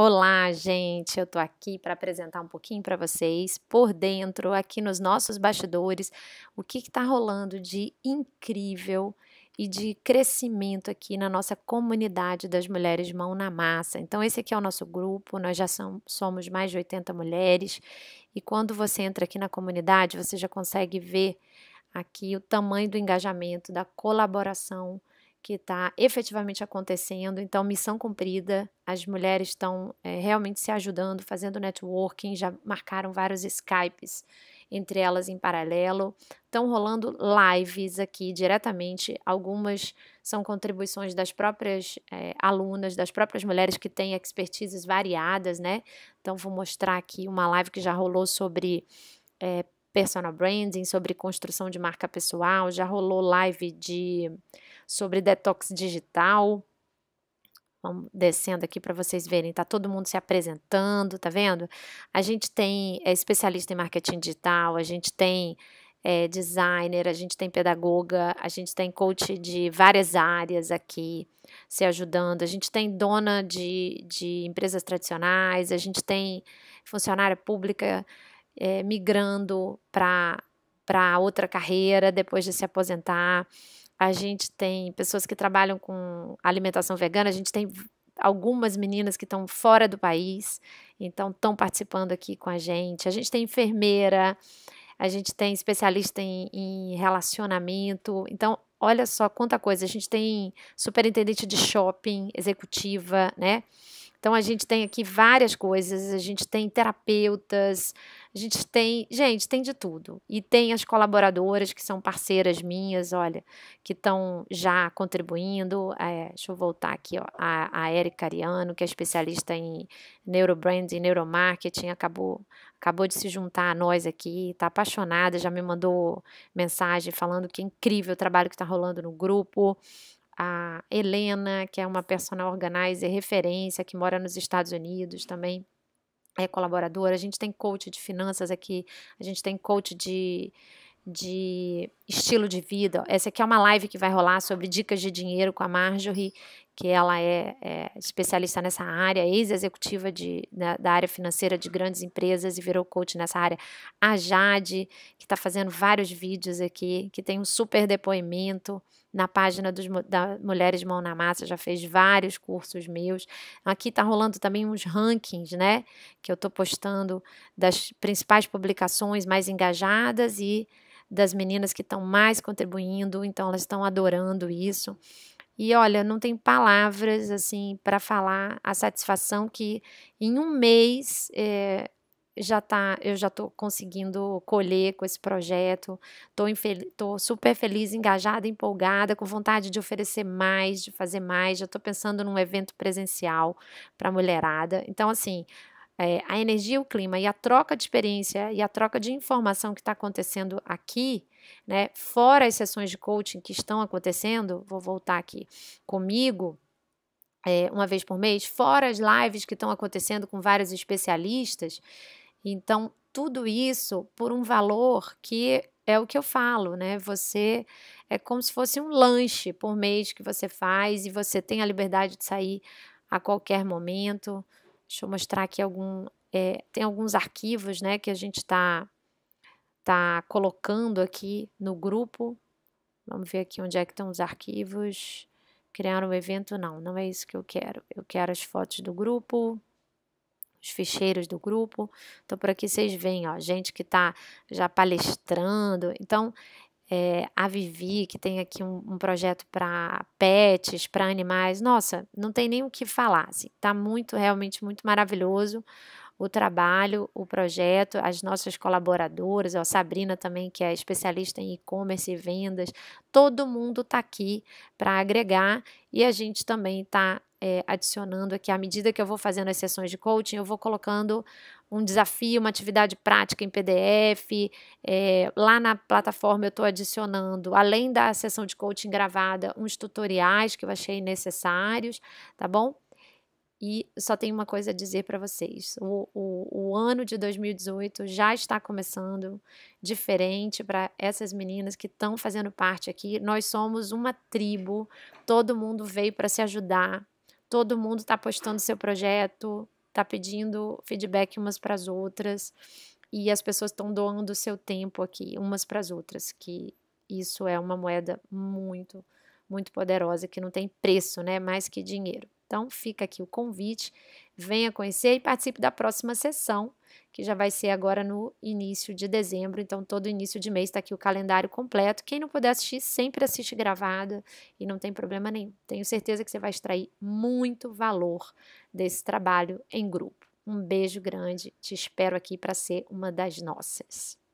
Olá, gente. Eu tô aqui para apresentar um pouquinho para vocês por dentro, aqui nos nossos bastidores, o que está rolando de incrível e de crescimento aqui na nossa comunidade das mulheres mão na massa. Então, esse aqui é o nosso grupo, nós já são, somos mais de 80 mulheres, e quando você entra aqui na comunidade, você já consegue ver aqui o tamanho do engajamento, da colaboração que está efetivamente acontecendo. Então, missão cumprida, as mulheres estão é, realmente se ajudando, fazendo networking, já marcaram vários Skypes entre elas em paralelo. Estão rolando lives aqui diretamente. Algumas são contribuições das próprias é, alunas, das próprias mulheres que têm expertises variadas, né? Então, vou mostrar aqui uma live que já rolou sobre é, personal branding, sobre construção de marca pessoal, já rolou live de sobre detox digital. Vamos descendo aqui para vocês verem, tá todo mundo se apresentando, tá vendo? A gente tem é especialista em marketing digital, a gente tem é, designer, a gente tem pedagoga, a gente tem coach de várias áreas aqui se ajudando, a gente tem dona de, de empresas tradicionais, a gente tem funcionária pública é, migrando para outra carreira depois de se aposentar. A gente tem pessoas que trabalham com alimentação vegana, a gente tem algumas meninas que estão fora do país, então estão participando aqui com a gente. A gente tem enfermeira, a gente tem especialista em, em relacionamento. Então, olha só quanta coisa. A gente tem superintendente de shopping, executiva, né? Então a gente tem aqui várias coisas, a gente tem terapeutas, a gente tem, gente, tem de tudo. E tem as colaboradoras que são parceiras minhas, olha, que estão já contribuindo. É, deixa eu voltar aqui, ó, a, a Erika Ariano, que é especialista em neurobranding, neuromarketing, acabou, acabou de se juntar a nós aqui, está apaixonada, já me mandou mensagem falando que é incrível o trabalho que está rolando no grupo a Helena, que é uma personal organizer referência, que mora nos Estados Unidos também, é, colaboradora, a gente tem coach de finanças aqui, a gente tem coach de, de estilo de vida. Essa aqui é uma live que vai rolar sobre dicas de dinheiro com a Marjorie que ela é, é especialista nessa área, ex-executiva de, né, da área financeira de grandes empresas e virou coach nessa área. A Jade, que está fazendo vários vídeos aqui, que tem um super depoimento na página dos, da Mulheres Mão na Massa, já fez vários cursos meus. Aqui está rolando também uns rankings, né? Que eu estou postando das principais publicações mais engajadas e das meninas que estão mais contribuindo, então elas estão adorando isso. E olha, não tem palavras assim para falar a satisfação que em um mês é, já tá, eu já estou conseguindo colher com esse projeto. Estou super feliz, engajada, empolgada, com vontade de oferecer mais, de fazer mais. Já estou pensando num evento presencial para mulherada. Então, assim, é, a energia, o clima e a troca de experiência e a troca de informação que está acontecendo aqui, né, fora as sessões de coaching que estão acontecendo, vou voltar aqui comigo, é, uma vez por mês, fora as lives que estão acontecendo com vários especialistas. Então, tudo isso por um valor que é o que eu falo, né? Você é como se fosse um lanche por mês que você faz e você tem a liberdade de sair a qualquer momento. Deixa eu mostrar aqui algum. É, tem alguns arquivos né, que a gente está tá colocando aqui no grupo. Vamos ver aqui onde é que estão os arquivos. Criar um evento? Não, não é isso que eu quero. Eu quero as fotos do grupo, os ficheiros do grupo. Então, por aqui vocês veem, ó, gente que está já palestrando. Então, é, a Vivi, que tem aqui um, um projeto para pets, para animais. Nossa, não tem nem o que falar. Assim. Tá muito, realmente muito maravilhoso o trabalho, o projeto, as nossas colaboradoras, a Sabrina também, que é especialista em e-commerce e vendas. Todo mundo está aqui para agregar e a gente também está é, eh, adicionando aqui, à medida que eu vou fazendo as sessões de coaching, eu vou colocando um desafio, uma atividade prática em PDF. É, eh, lá na plataforma eu estou adicionando, além da sessão de coaching gravada, uns tutoriais que eu achei necessários, tá bom? E só tenho uma coisa a dizer para vocês: o, o, o, ano de 2018 já está começando diferente para essas meninas que estão fazendo parte aqui. Nós somos uma tribo, todo mundo veio para se ajudar, todo mundo está postando seu projeto, está pedindo feedback umas para as outras e as pessoas estão doando o seu tempo aqui umas para as outras, que isso é uma moeda muito, muito poderosa que não tem preço, né? Mais que dinheiro. Então, fica aqui o convite, venha conhecer e participe da próxima sessão, que já vai ser agora no início de dezembro. Então, todo início de mês está aqui o calendário completo. Quem não puder assistir, sempre assiste gravada e não tem problema nenhum. Tenho certeza que você vai extrair muito valor desse trabalho em grupo. Um beijo grande, te espero aqui para ser uma das nossas.